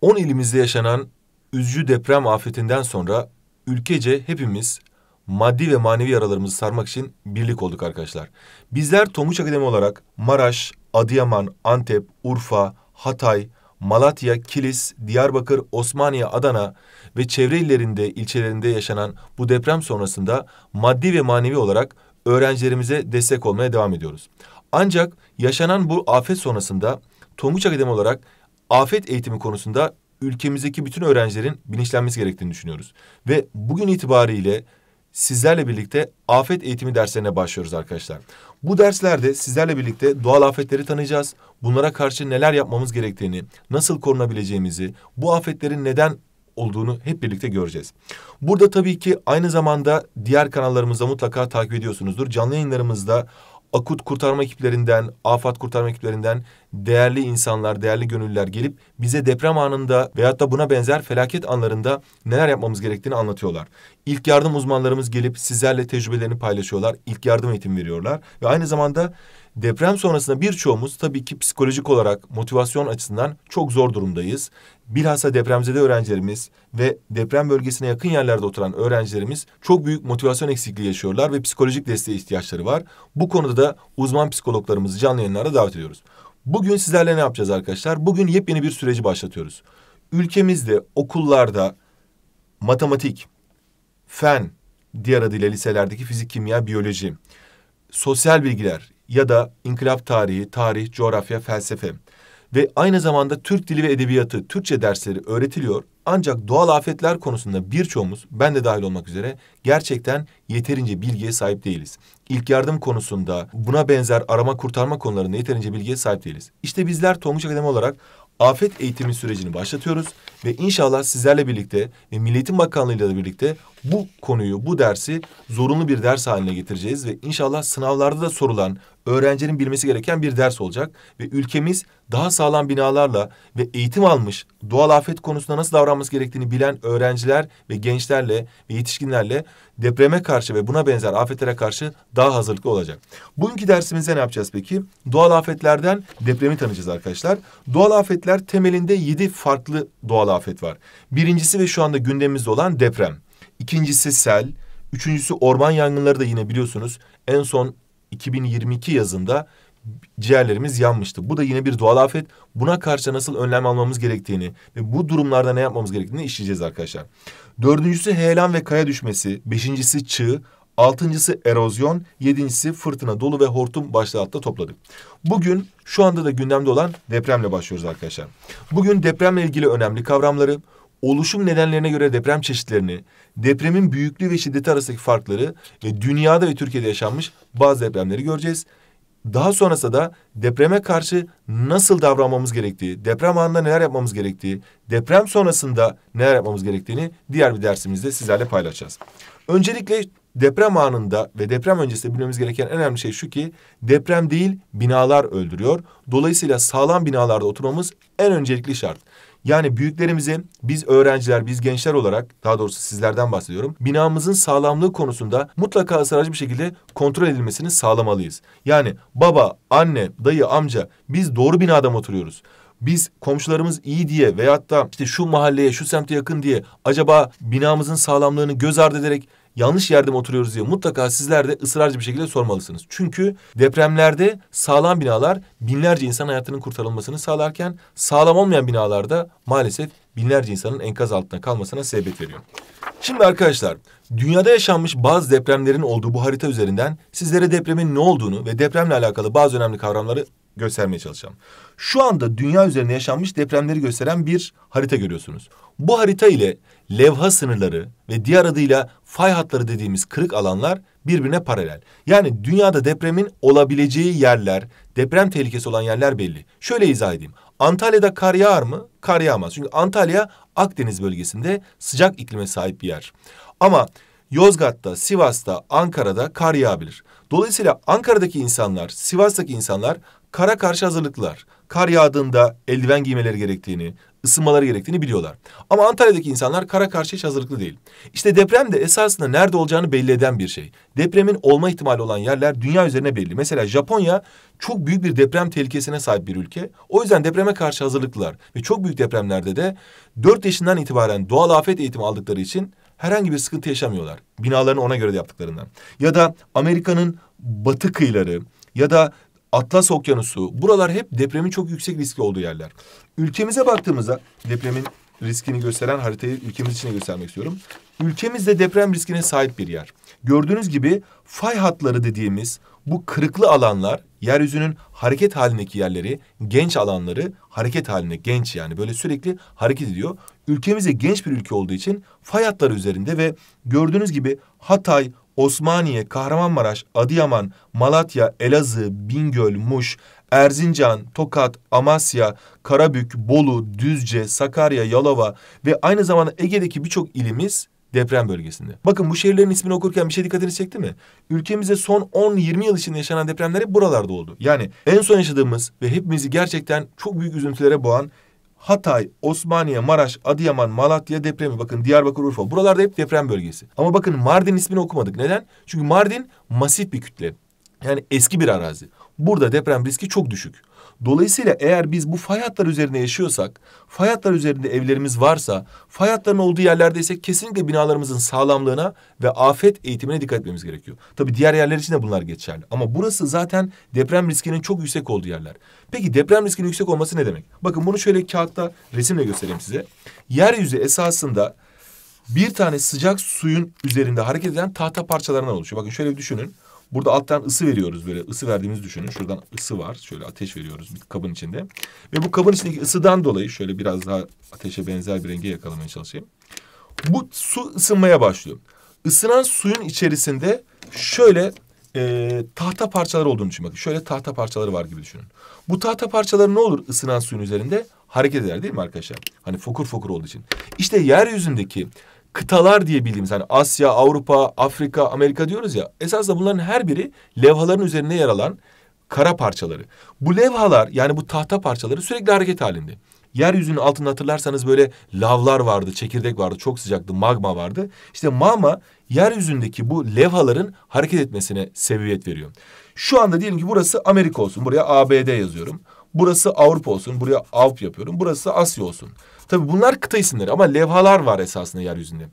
10 ilimizde yaşanan üzücü deprem afetinden sonra ülkece hepimiz maddi ve manevi yaralarımızı sarmak için birlik olduk arkadaşlar. Bizler Tomuç Akademi olarak Maraş, Adıyaman, Antep, Urfa, Hatay, Malatya, Kilis, Diyarbakır, Osmaniye, Adana ve çevre illerinde, ilçelerinde yaşanan bu deprem sonrasında maddi ve manevi olarak öğrencilerimize destek olmaya devam ediyoruz. Ancak yaşanan bu afet sonrasında Tomuç Akademi olarak afet eğitimi konusunda ülkemizdeki bütün öğrencilerin bilinçlenmesi gerektiğini düşünüyoruz. Ve bugün itibariyle sizlerle birlikte afet eğitimi derslerine başlıyoruz arkadaşlar. Bu derslerde sizlerle birlikte doğal afetleri tanıyacağız. Bunlara karşı neler yapmamız gerektiğini, nasıl korunabileceğimizi, bu afetlerin neden olduğunu hep birlikte göreceğiz. Burada tabii ki aynı zamanda diğer kanallarımızda mutlaka takip ediyorsunuzdur. Canlı yayınlarımızda akut kurtarma ekiplerinden, afat kurtarma ekiplerinden değerli insanlar, değerli gönüllüler gelip bize deprem anında veyahut da buna benzer felaket anlarında neler yapmamız gerektiğini anlatıyorlar. İlk yardım uzmanlarımız gelip sizlerle tecrübelerini paylaşıyorlar, ilk yardım eğitimi veriyorlar ve aynı zamanda deprem sonrasında birçoğumuz tabii ki psikolojik olarak motivasyon açısından çok zor durumdayız. Bilhassa depremzede öğrencilerimiz ve deprem bölgesine yakın yerlerde oturan öğrencilerimiz çok büyük motivasyon eksikliği yaşıyorlar ve psikolojik desteğe ihtiyaçları var. Bu konuda da uzman psikologlarımızı canlı yayınlara davet ediyoruz. Bugün sizlerle ne yapacağız arkadaşlar? Bugün yepyeni bir süreci başlatıyoruz. Ülkemizde okullarda matematik, fen, diğer adıyla liselerdeki fizik, kimya, biyoloji, sosyal bilgiler ya da inkılap tarihi, tarih, coğrafya, felsefe ve aynı zamanda Türk dili ve edebiyatı, Türkçe dersleri öğretiliyor ancak doğal afetler konusunda birçoğumuz, ben de dahil olmak üzere, gerçekten yeterince bilgiye sahip değiliz. İlk yardım konusunda buna benzer arama kurtarma konularında yeterince bilgiye sahip değiliz. İşte bizler Tonguç Akademi olarak afet eğitimi sürecini başlatıyoruz ve inşallah sizlerle birlikte ve Milli Eğitim Bakanlığı ile birlikte bu konuyu, bu dersi zorunlu bir ders haline getireceğiz ve inşallah sınavlarda da sorulan öğrencinin bilmesi gereken bir ders olacak. Ve ülkemiz daha sağlam binalarla ve eğitim almış doğal afet konusunda nasıl davranması gerektiğini bilen öğrenciler ve gençlerle ve yetişkinlerle depreme karşı ve buna benzer afetlere karşı daha hazırlıklı olacak. Bugünkü dersimizde ne yapacağız peki? Doğal afetlerden depremi tanıyacağız arkadaşlar. Doğal afetler temelinde yedi farklı doğal afet var. Birincisi ve şu anda gündemimizde olan deprem. İkincisi sel, Üçüncüsü orman yangınları da yine biliyorsunuz en son 2022 yazında ciğerlerimiz yanmıştı. Bu da yine bir doğal afet. Buna karşı nasıl önlem almamız gerektiğini ve bu durumlarda ne yapmamız gerektiğini işleyeceğiz arkadaşlar. Dördüncüsü heyelan ve kaya düşmesi. Beşincisi çığ. Altıncısı erozyon, yedincisi fırtına, dolu ve hortum başlığı altında topladık. Bugün şu anda da gündemde olan depremle başlıyoruz arkadaşlar. Bugün depremle ilgili önemli kavramları, oluşum nedenlerine göre deprem çeşitlerini, depremin büyüklüğü ve şiddeti arasındaki farkları ve dünyada ve Türkiye'de yaşanmış bazı depremleri göreceğiz. Daha sonrasında da depreme karşı nasıl davranmamız gerektiği, deprem anında neler yapmamız gerektiği, deprem sonrasında neler yapmamız gerektiğini diğer bir dersimizde sizlerle paylaşacağız. Öncelikle deprem anında ve deprem öncesinde bilmemiz gereken en önemli şey şu ki deprem değil binalar öldürüyor. Dolayısıyla sağlam binalarda oturmamız en öncelikli şart. Yani büyüklerimizi biz öğrenciler, biz gençler olarak daha doğrusu sizlerden bahsediyorum. Binamızın sağlamlığı konusunda mutlaka ısrarcı bir şekilde kontrol edilmesini sağlamalıyız. Yani baba, anne, dayı, amca biz doğru binada mı oturuyoruz? biz komşularımız iyi diye veyahut da işte şu mahalleye şu semte yakın diye acaba binamızın sağlamlığını göz ardı ederek yanlış yerde mi oturuyoruz diye mutlaka sizler de ısrarcı bir şekilde sormalısınız. Çünkü depremlerde sağlam binalar binlerce insan hayatının kurtarılmasını sağlarken sağlam olmayan binalarda maalesef binlerce insanın enkaz altında kalmasına sebep veriyor. Şimdi arkadaşlar dünyada yaşanmış bazı depremlerin olduğu bu harita üzerinden sizlere depremin ne olduğunu ve depremle alakalı bazı önemli kavramları göstermeye çalışacağım. Şu anda dünya üzerinde yaşanmış depremleri gösteren bir harita görüyorsunuz. Bu harita ile levha sınırları ve diğer adıyla fay hatları dediğimiz kırık alanlar birbirine paralel. Yani dünyada depremin olabileceği yerler, deprem tehlikesi olan yerler belli. Şöyle izah edeyim. Antalya'da kar yağar mı? Kar yağmaz. Çünkü Antalya Akdeniz bölgesinde sıcak iklime sahip bir yer. Ama Yozgat'ta, Sivas'ta, Ankara'da kar yağabilir. Dolayısıyla Ankara'daki insanlar, Sivas'taki insanlar kara karşı hazırlıklılar. Kar yağdığında eldiven giymeleri gerektiğini, ısınmaları gerektiğini biliyorlar. Ama Antalya'daki insanlar kara karşı hiç hazırlıklı değil. İşte deprem de esasında nerede olacağını belli eden bir şey. Depremin olma ihtimali olan yerler dünya üzerine belli. Mesela Japonya çok büyük bir deprem tehlikesine sahip bir ülke. O yüzden depreme karşı hazırlıklılar. Ve çok büyük depremlerde de dört yaşından itibaren doğal afet eğitimi aldıkları için herhangi bir sıkıntı yaşamıyorlar. Binalarını ona göre de yaptıklarından. Ya da Amerika'nın batı kıyıları ya da Atlas Okyanusu buralar hep depremin çok yüksek riski olduğu yerler. Ülkemize baktığımızda depremin riskini gösteren haritayı ülkemiz için göstermek istiyorum. Ülkemizde deprem riskine sahip bir yer. Gördüğünüz gibi fay hatları dediğimiz bu kırıklı alanlar yeryüzünün hareket halindeki yerleri, genç alanları hareket halinde genç yani böyle sürekli hareket ediyor. Ülkemiz genç bir ülke olduğu için fay hatları üzerinde ve gördüğünüz gibi Hatay, Osmaniye, Kahramanmaraş, Adıyaman, Malatya, Elazığ, Bingöl, Muş, Erzincan, Tokat, Amasya, Karabük, Bolu, Düzce, Sakarya, Yalova ve aynı zamanda Ege'deki birçok ilimiz deprem bölgesinde. Bakın bu şehirlerin ismini okurken bir şey dikkatinizi çekti mi? Ülkemizde son 10-20 yıl içinde yaşanan depremler hep buralarda oldu. Yani en son yaşadığımız ve hepimizi gerçekten çok büyük üzüntülere boğan Hatay, Osmaniye, Maraş, Adıyaman, Malatya depremi. Bakın Diyarbakır, Urfa. Buralarda hep deprem bölgesi. Ama bakın Mardin ismini okumadık. Neden? Çünkü Mardin masif bir kütle. Yani eski bir arazi. Burada deprem riski çok düşük. Dolayısıyla eğer biz bu fay hatları üzerine yaşıyorsak, fay hatları üzerinde evlerimiz varsa, fay hatların olduğu yerlerdeyse kesinlikle binalarımızın sağlamlığına ve afet eğitimine dikkat etmemiz gerekiyor. Tabii diğer yerler için de bunlar geçerli. Ama burası zaten deprem riskinin çok yüksek olduğu yerler. Peki deprem riskinin yüksek olması ne demek? Bakın bunu şöyle kağıtta resimle göstereyim size. Yeryüzü esasında bir tane sıcak suyun üzerinde hareket eden tahta parçalarından oluşuyor. Bakın şöyle bir düşünün. Burada alttan ısı veriyoruz böyle. ısı verdiğimizi düşünün. Şuradan ısı var. Şöyle ateş veriyoruz bir kabın içinde. Ve bu kabın içindeki ısıdan dolayı şöyle biraz daha ateşe benzer bir renge yakalamaya çalışayım. Bu su ısınmaya başlıyor. Isınan suyun içerisinde şöyle e, tahta parçaları olduğunu düşünün. Bakın şöyle tahta parçaları var gibi düşünün. Bu tahta parçaları ne olur ısınan suyun üzerinde? Hareket eder değil mi arkadaşlar? Hani fokur fokur olduğu için. İşte yeryüzündeki kıtalar diye bildiğimiz hani Asya, Avrupa, Afrika, Amerika diyoruz ya. Esasında bunların her biri levhaların üzerine yer alan kara parçaları. Bu levhalar yani bu tahta parçaları sürekli hareket halinde. Yeryüzünün altında hatırlarsanız böyle lavlar vardı, çekirdek vardı, çok sıcaktı, magma vardı. İşte magma yeryüzündeki bu levhaların hareket etmesine sebebiyet veriyor. Şu anda diyelim ki burası Amerika olsun. Buraya ABD yazıyorum. Burası Avrupa olsun. Buraya Avrupa yapıyorum. Burası Asya olsun. Tabii bunlar kıta isimleri ama levhalar var esasında yeryüzünde.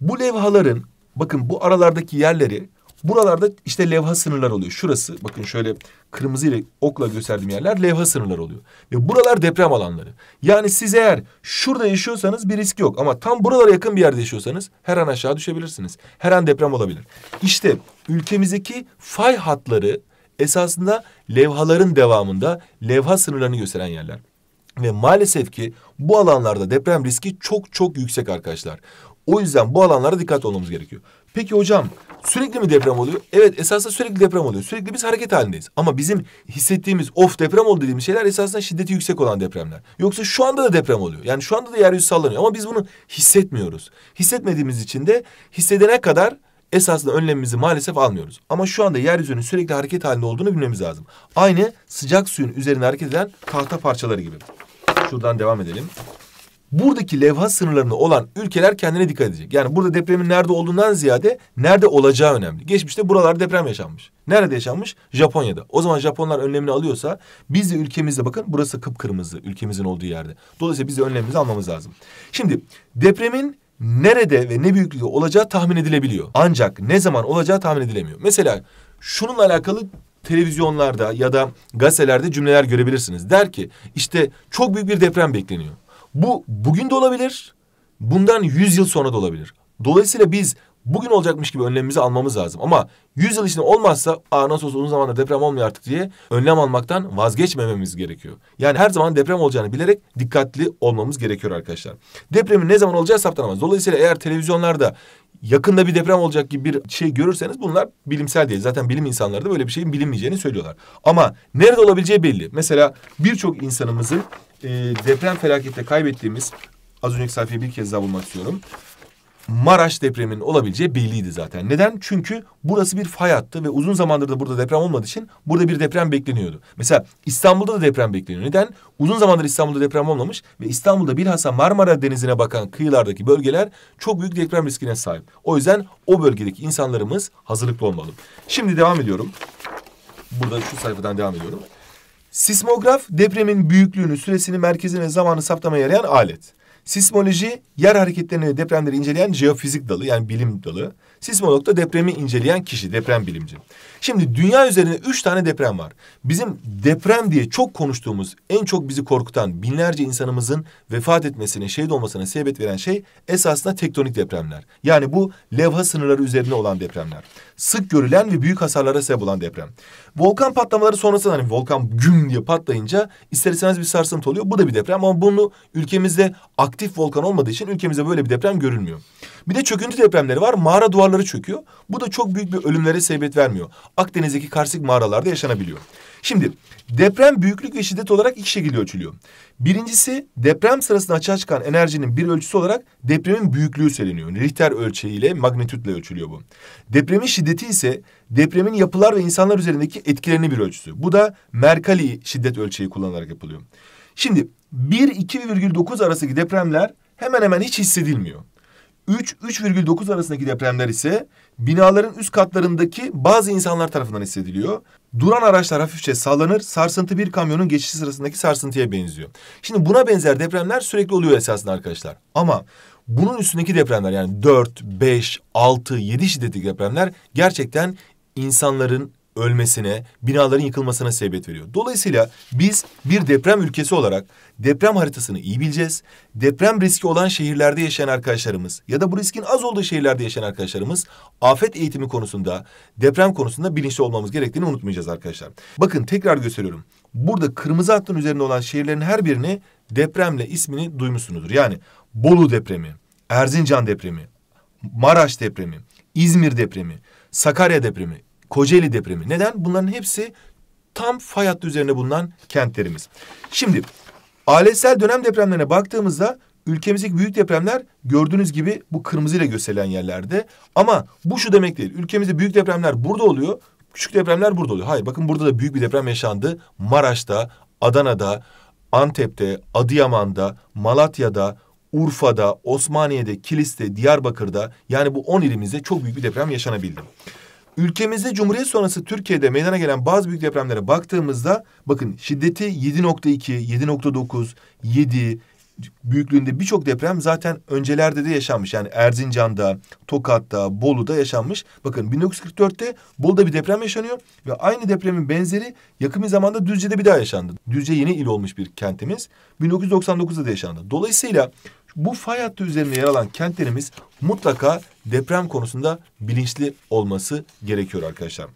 Bu levhaların bakın bu aralardaki yerleri buralarda işte levha sınırları oluyor. Şurası bakın şöyle kırmızı ile okla gösterdiğim yerler levha sınırları oluyor. Ve buralar deprem alanları. Yani siz eğer şurada yaşıyorsanız bir risk yok. Ama tam buralara yakın bir yerde yaşıyorsanız her an aşağı düşebilirsiniz. Her an deprem olabilir. İşte ülkemizdeki fay hatları esasında levhaların devamında levha sınırlarını gösteren yerler. Ve maalesef ki bu alanlarda deprem riski çok çok yüksek arkadaşlar. O yüzden bu alanlara dikkat olmamız gerekiyor. Peki hocam sürekli mi deprem oluyor? Evet esasında sürekli deprem oluyor. Sürekli biz hareket halindeyiz. Ama bizim hissettiğimiz of deprem oldu dediğimiz şeyler esasında şiddeti yüksek olan depremler. Yoksa şu anda da deprem oluyor. Yani şu anda da yeryüzü sallanıyor ama biz bunu hissetmiyoruz. Hissetmediğimiz için de hissedene kadar esasında önlemimizi maalesef almıyoruz. Ama şu anda yeryüzünün sürekli hareket halinde olduğunu bilmemiz lazım. Aynı sıcak suyun üzerinde hareket eden tahta parçaları gibi. Şuradan devam edelim. Buradaki levha sınırlarında olan ülkeler kendine dikkat edecek. Yani burada depremin nerede olduğundan ziyade nerede olacağı önemli. Geçmişte buralarda deprem yaşanmış. Nerede yaşanmış? Japonya'da. O zaman Japonlar önlemini alıyorsa biz de ülkemizde bakın burası kıpkırmızı ülkemizin olduğu yerde. Dolayısıyla biz de önlemimizi almamız lazım. Şimdi depremin nerede ve ne büyüklüğü olacağı tahmin edilebiliyor. Ancak ne zaman olacağı tahmin edilemiyor. Mesela şununla alakalı televizyonlarda ya da gazetelerde cümleler görebilirsiniz. Der ki işte çok büyük bir deprem bekleniyor. Bu bugün de olabilir, bundan 100 yıl sonra da olabilir. Dolayısıyla biz bugün olacakmış gibi önlemimizi almamız lazım. Ama 100 yıl içinde olmazsa aa nasıl olsa uzun zamandır deprem olmuyor artık diye önlem almaktan vazgeçmememiz gerekiyor. Yani her zaman deprem olacağını bilerek dikkatli olmamız gerekiyor arkadaşlar. Depremin ne zaman olacağı saptanamaz. Dolayısıyla eğer televizyonlarda yakında bir deprem olacak gibi bir şey görürseniz bunlar bilimsel değil. Zaten bilim insanları da böyle bir şeyin bilinmeyeceğini söylüyorlar. Ama nerede olabileceği belli. Mesela birçok insanımızın e, deprem felakette kaybettiğimiz az önceki sayfayı bir kez daha bulmak istiyorum. Maraş depreminin olabileceği belliydi zaten. Neden? Çünkü burası bir fay hattı ve uzun zamandır da burada deprem olmadığı için burada bir deprem bekleniyordu. Mesela İstanbul'da da deprem bekleniyor. Neden? Uzun zamandır İstanbul'da deprem olmamış ve İstanbul'da bilhassa Marmara Denizi'ne bakan kıyılardaki bölgeler çok büyük deprem riskine sahip. O yüzden o bölgedeki insanlarımız hazırlıklı olmalı. Şimdi devam ediyorum. Burada şu sayfadan devam ediyorum. Sismograf depremin büyüklüğünü, süresini, merkezini ve zamanı saptamaya yarayan alet. Sismoloji yer hareketlerini ve depremleri inceleyen jeofizik dalı yani bilim dalı. Sismolog da depremi inceleyen kişi, deprem bilimci. Şimdi dünya üzerinde üç tane deprem var. Bizim deprem diye çok konuştuğumuz, en çok bizi korkutan binlerce insanımızın vefat etmesine, şehit olmasına sebep veren şey esasında tektonik depremler. Yani bu levha sınırları üzerine olan depremler sık görülen ve büyük hasarlara sebep olan deprem. Volkan patlamaları sonrasında hani volkan güm diye patlayınca ister istemez bir sarsıntı oluyor. Bu da bir deprem ama bunu ülkemizde aktif volkan olmadığı için ülkemizde böyle bir deprem görülmüyor. Bir de çöküntü depremleri var. Mağara duvarları çöküyor. Bu da çok büyük bir ölümlere sebep vermiyor. Akdeniz'deki karsik mağaralarda yaşanabiliyor. Şimdi deprem büyüklük ve şiddet olarak iki şekilde ölçülüyor. Birincisi deprem sırasında açığa çıkan enerjinin bir ölçüsü olarak depremin büyüklüğü söyleniyor. Richter ölçeğiyle magnitütle ölçülüyor bu. Depremin şiddeti ise depremin yapılar ve insanlar üzerindeki etkilerini bir ölçüsü. Bu da Mercalli şiddet ölçeği kullanılarak yapılıyor. Şimdi 1-2,9 arasındaki depremler hemen hemen hiç hissedilmiyor. 3-3,9 arasındaki depremler ise binaların üst katlarındaki bazı insanlar tarafından hissediliyor. Duran araçlar hafifçe sallanır, sarsıntı bir kamyonun geçişi sırasındaki sarsıntıya benziyor. Şimdi buna benzer depremler sürekli oluyor esasında arkadaşlar. Ama bunun üstündeki depremler yani 4, 5, 6, 7 şiddetli depremler gerçekten insanların ölmesine, binaların yıkılmasına sebebiyet veriyor. Dolayısıyla biz bir deprem ülkesi olarak deprem haritasını iyi bileceğiz. Deprem riski olan şehirlerde yaşayan arkadaşlarımız ya da bu riskin az olduğu şehirlerde yaşayan arkadaşlarımız afet eğitimi konusunda, deprem konusunda bilinçli olmamız gerektiğini unutmayacağız arkadaşlar. Bakın tekrar gösteriyorum. Burada kırmızı hattın üzerinde olan şehirlerin her birini depremle ismini duymuşsunuzdur. Yani Bolu depremi, Erzincan depremi, Maraş depremi, İzmir depremi, Sakarya depremi, Kocaeli depremi. Neden? Bunların hepsi tam fay hattı üzerine bulunan kentlerimiz. Şimdi aletsel dönem depremlerine baktığımızda ülkemizdeki büyük depremler gördüğünüz gibi bu kırmızıyla gösterilen yerlerde. Ama bu şu demek değil. Ülkemizde büyük depremler burada oluyor. Küçük depremler burada oluyor. Hayır bakın burada da büyük bir deprem yaşandı. Maraş'ta, Adana'da, Antep'te, Adıyaman'da, Malatya'da, Urfa'da, Osmaniye'de, Kilis'te, Diyarbakır'da yani bu 10 ilimizde çok büyük bir deprem yaşanabildi. Ülkemizde Cumhuriyet sonrası Türkiye'de meydana gelen bazı büyük depremlere baktığımızda bakın şiddeti 7.2, 7.9, 7, büyüklüğünde birçok deprem zaten öncelerde de yaşanmış. Yani Erzincan'da, Tokat'ta, Bolu'da yaşanmış. Bakın 1944'te Bolu'da bir deprem yaşanıyor ve aynı depremin benzeri yakın bir zamanda Düzce'de bir daha yaşandı. Düzce yeni il olmuş bir kentimiz. 1999'da da yaşandı. Dolayısıyla bu fay hattı üzerinde yer alan kentlerimiz mutlaka deprem konusunda bilinçli olması gerekiyor arkadaşlar.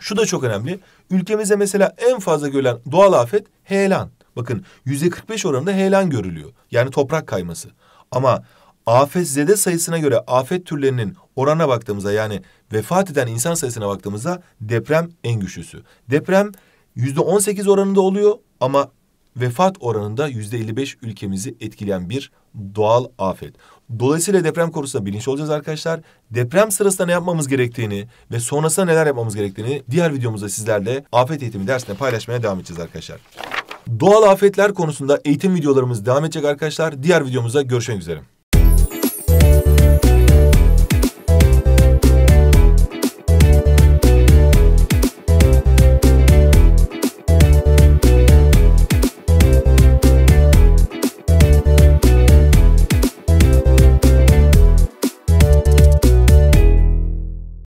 Şu da çok önemli. Ülkemize mesela en fazla görülen doğal afet heyelan. Bakın yüzde 45 oranında heyelan görülüyor. Yani toprak kayması. Ama afet zede sayısına göre afet türlerinin oranına baktığımızda yani vefat eden insan sayısına baktığımızda deprem en güçlüsü. Deprem yüzde 18 oranında oluyor ama vefat oranında yüzde 55 ülkemizi etkileyen bir doğal afet. Dolayısıyla deprem konusunda bilinç olacağız arkadaşlar. Deprem sırasında ne yapmamız gerektiğini ve sonrasında neler yapmamız gerektiğini diğer videomuzda sizlerle afet eğitimi dersine paylaşmaya devam edeceğiz arkadaşlar. Doğal afetler konusunda eğitim videolarımız devam edecek arkadaşlar. Diğer videomuzda görüşmek üzere.